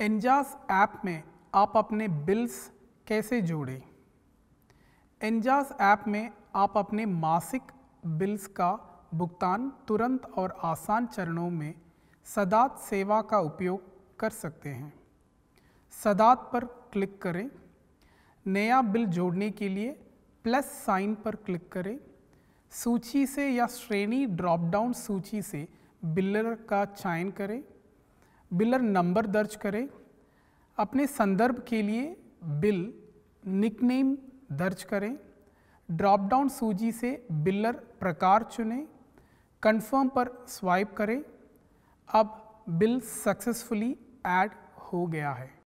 एनजास app में आप अपने बिल्स कैसे जोड़ें एनजास ऐप में आप अपने मासिक बिल्स का भुगतान तुरंत और आसान चरणों में सदात सेवा का उपयोग कर सकते हैं सदात पर क्लिक करें नया बिल जोड़ने के लिए प्लस साइन पर क्लिक करें सूची से या श्रेणी ड्रॉपडाउन सूची से बिलर का चयन करें बिलर नंबर दर्ज करें अपने संदर्भ के लिए बिल निकनेम दर्ज करें ड्रॉपडाउन सूची से बिलर प्रकार चुनें कंफर्म पर स्वाइप करें अब बिल सक्सेसफुली ऐड हो गया है